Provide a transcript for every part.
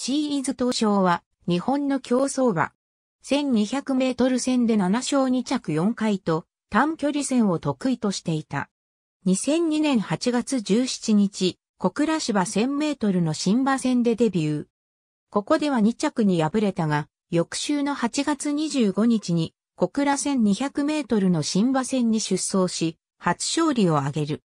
シーイズ東証は日本の競争馬。1200メートル戦で7勝2着4回と短距離戦を得意としていた。2002年8月17日、小倉芝1000メートルの新馬戦でデビュー。ここでは2着に敗れたが、翌週の8月25日に小倉1200メートルの新馬戦に出走し、初勝利を挙げる。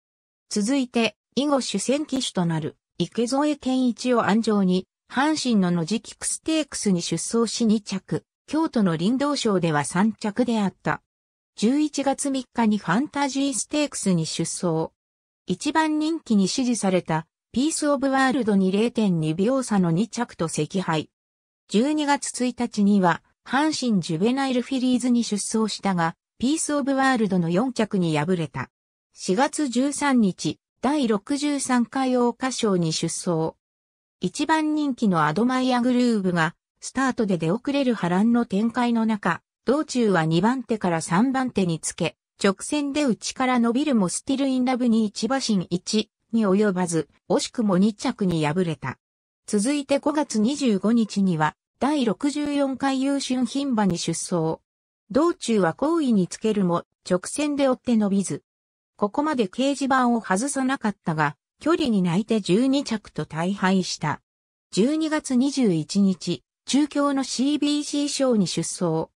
続いて、以後主戦機種となる池添健一を安城に阪神の野キクステークスに出走し2着、京都の林道賞では3着であった。11月3日にファンタジーステークスに出走。一番人気に支持された、ピースオブワールドに0.2秒差の2着と赤敗。12月1日には、阪神ジュベナイルフィリーズに出走したが、ピースオブワールドの4着に敗れた。4月13日、第63回桜花賞に出走。一番人気のアドマイアグルーブが、スタートで出遅れる波乱の展開の中、道中は2番手から3番手につけ、直線で内から伸びるもスティルインラブに一馬身1に及ばず、惜しくも2着に敗れた。続いて5月25日には、第64回優春牝馬に出走。道中は好位につけるも、直線で追って伸びず。ここまで掲示板を外さなかったが、距離に泣いて12着と大敗した。12月21日、中京の CBC 賞に出走。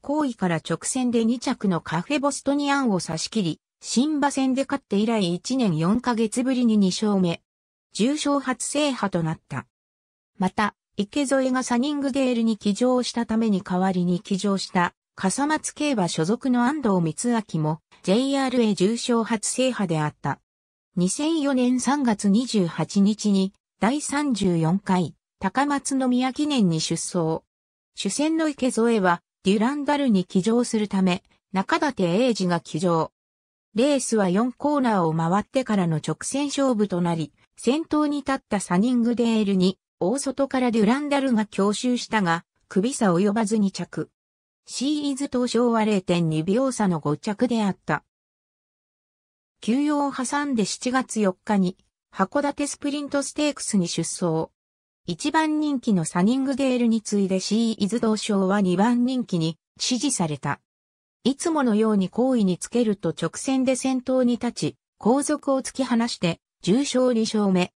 後位から直線で2着のカフェボストニアンを差し切り、新馬戦で勝って以来1年4ヶ月ぶりに2勝目。重賞初制覇となった。また、池添がサニングデールに騎乗したために代わりに騎乗した、笠松競馬所属の安藤光明も、JRA 重賞初制覇であった。2004年3月28日に第34回高松宮記念に出走。主戦の池添はデュランダルに騎乗するため中立英二が騎乗。レースは4コーナーを回ってからの直線勝負となり、先頭に立ったサニングデールに大外からデュランダルが強襲したが、首差及ばずに着。シーイズ東昭は0.2秒差の5着であった。休養を挟んで7月4日に、函館スプリントステークスに出走。一番人気のサニングデールに次いでシーイズ同賞は二番人気に支持された。いつものように好意につけると直線で先頭に立ち、後続を突き放して重賞2勝目。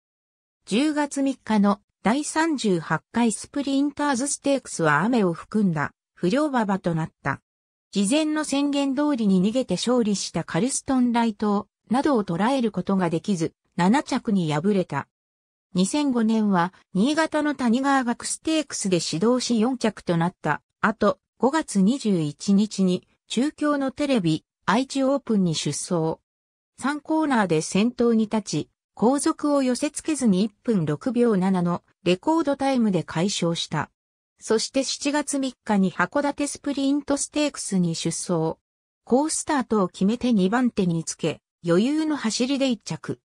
10月3日の第38回スプリンターズステークスは雨を含んだ不良馬場となった。事前の宣言通りに逃げて勝利したカルストンライトなどを捉えることができず、7着に敗れた。2005年は、新潟の谷川学ステークスで指導し4着となった。あと、5月21日に、中京のテレビ、愛知オープンに出走。3コーナーで先頭に立ち、後続を寄せ付けずに1分6秒7のレコードタイムで解消した。そして7月3日に函館スプリントステークスに出走。好スタートを決めて2番手につけ、余裕の走りで一着。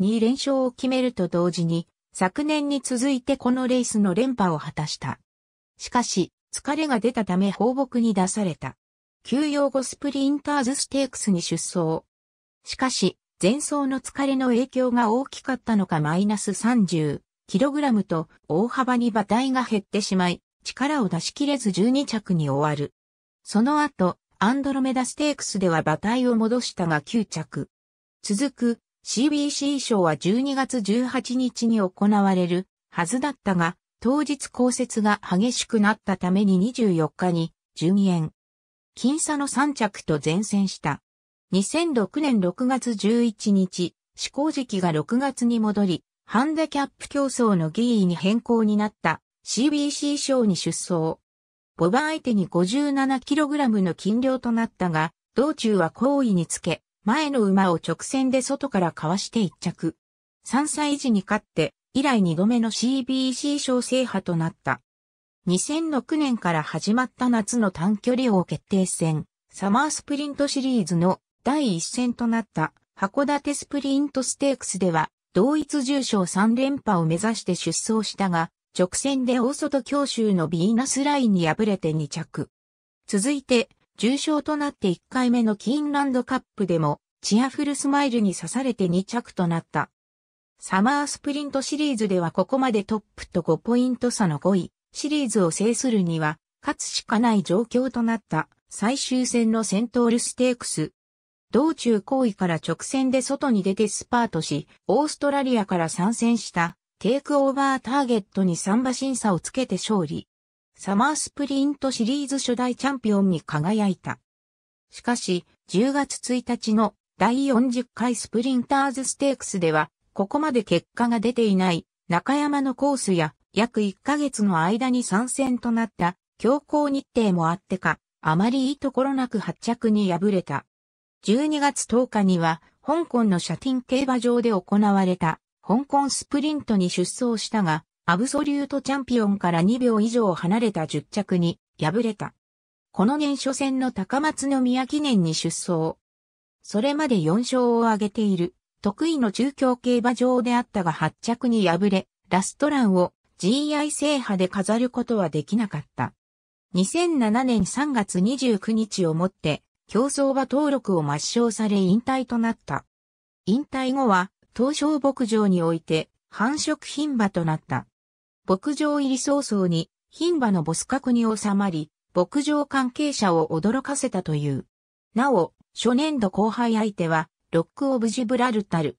2連勝を決めると同時に、昨年に続いてこのレースの連覇を果たした。しかし、疲れが出たため放牧に出された。休養後スプリンターズステークスに出走。しかし、前走の疲れの影響が大きかったのかマイナス 30kg と大幅に馬体が減ってしまい、力を出し切れず12着に終わる。その後、アンドロメダステークスでは馬体を戻したが9着。続く CBC 賞は12月18日に行われるはずだったが、当日降雪が激しくなったために24日に順延。僅差の3着と前線した。2006年6月11日、試行時期が6月に戻り、ハンデキャップ競争の議員に変更になった CBC 賞に出走。ボバ相手に 57kg の斤量となったが、道中は好位につけ、前の馬を直線で外からかわして一着。3歳児に勝って、以来2度目の CBC 賞制覇となった。2006年から始まった夏の短距離王決定戦、サマースプリントシリーズの第一戦となった函館スプリントステークスでは、同一重賞3連覇を目指して出走したが、直線で大外教習のビーナスラインに敗れて2着。続いて、重症となって1回目のキーンランドカップでも、チアフルスマイルに刺されて2着となった。サマースプリントシリーズではここまでトップと5ポイント差の5位、シリーズを制するには、勝つしかない状況となった最終戦のセントールステークス。道中行為から直線で外に出てスパートし、オーストラリアから参戦したテイクオーバーターゲットに3馬審査をつけて勝利。サマースプリントシリーズ初代チャンピオンに輝いた。しかし、10月1日の第40回スプリンターズステークスでは、ここまで結果が出ていない中山のコースや約1ヶ月の間に参戦となった強行日程もあってか、あまりいいところなく発着に敗れた。12月10日には、香港のシャティン競馬場で行われた香港スプリントに出走したが、アブソリュートチャンピオンから2秒以上離れた10着に敗れた。この年初戦の高松宮記念に出走。それまで4勝を挙げている、得意の中京競馬場であったが8着に敗れ、ラストランを GI 制覇で飾ることはできなかった。2007年3月29日をもって、競走馬登録を抹消され引退となった。引退後は、東証牧場において繁殖牝馬となった。牧場入り早々に牝馬のボス角に収まり、牧場関係者を驚かせたという。なお、初年度後輩相手は、ロック・オブ・ジブラルタル。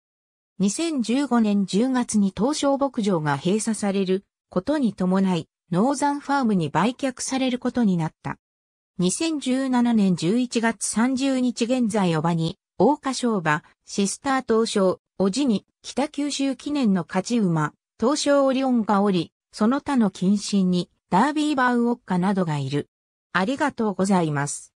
2015年10月に東証牧場が閉鎖されることに伴い、ノーザンファームに売却されることになった。2017年11月30日現在おばに、大花商場、シスター東証、おじに、北九州記念の勝ち馬、東証オリオンがおり、その他の近親に、ダービーバーウォッカなどがいる。ありがとうございます。